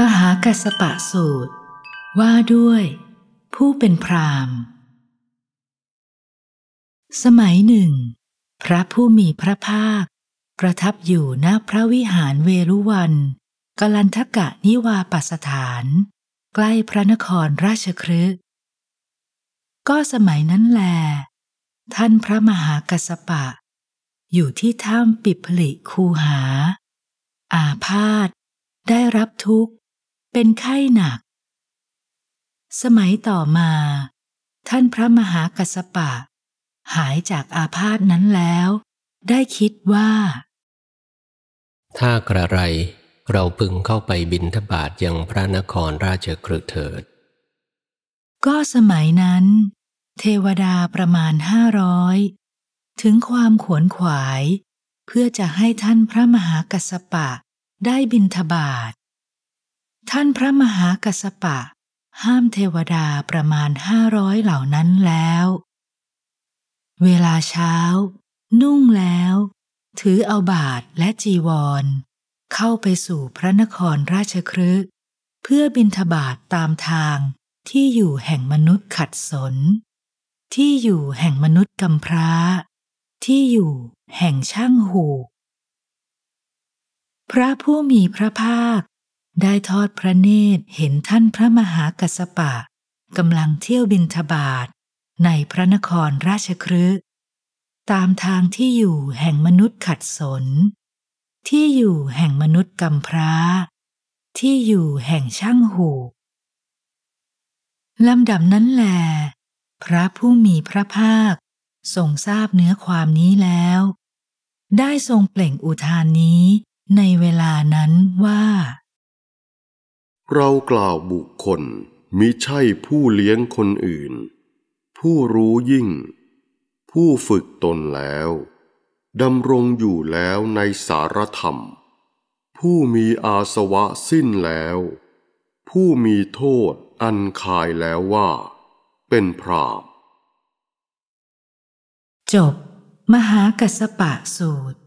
มหากัสปะสูตร ว่าด้วย ผู้เป็นพราม สมัยหนึ่ง พระผู้มีพระภาค ประทับอยู่ณพระวิหารเวรุวัน กลันทกะนิวาปสถาน ใกล้พระนครราชครึก็สมัยนั้นแล ท่านพระมหากัสปะ อยู่ที่ถ้ำปิดผลิคูหา อาพาธได้รับทุกข์เป็นไข้หนัก สมัยต่อมา ท่านพระมหากัสปะ หายจากอาพาธนั้นแล้ว ได้คิดว่า ถ้ากระไรเราพึงเข้าไปบินทบาทยังพระนครราชกฤเถิด ก็สมัยนั้น เทวดาประมาณห้าร้อยถึงความขวนขวาย เพื่อจะให้ท่านพระมหากัสปะได้บินทบาทท่านพระมหากัสปะ ห้ามเทวดาประมาณห้าร้อยเหล่านั้นแล้ว เวลาเช้า นุ่งแล้ว ถือเอาบาทและจีวร เข้าไปสู่พระนครราชครึเพื่อบินทบาทตามทางที่อยู่แห่งมนุษย์ขัดสน ที่อยู่แห่งมนุษย์กำพร้า ที่อยู่แห่งช่างหูพระผู้มีพระภาคได้ทอดพระเนตรเห็นท่านพระมหากัสปะกำลังเที่ยวบินทบาทในพระนครราชครืตามทางที่อยู่แห่งมนุษย์ขัดสน ที่อยู่แห่งมนุษย์กำพร้า ที่อยู่แห่งช่างหูลำดับนั้นแหลพระผู้มีพระภาคทรงทราบเนื้อความนี้แล้ว ได้ทรงเปล่งอุทานนี้ในเวลานั้นว่าเรากล่าวบุคคลมิใช่ผู้เลี้ยงคนอื่น ผู้รู้ยิ่ง ผู้ฝึกตนแล้ว ดำรงอยู่แล้วในสารธรรม ผู้มีอาสวะสิ้นแล้ว ผู้มีโทษอันคายแล้วว่าเป็นพรามจบ มหากัสสปะสูตร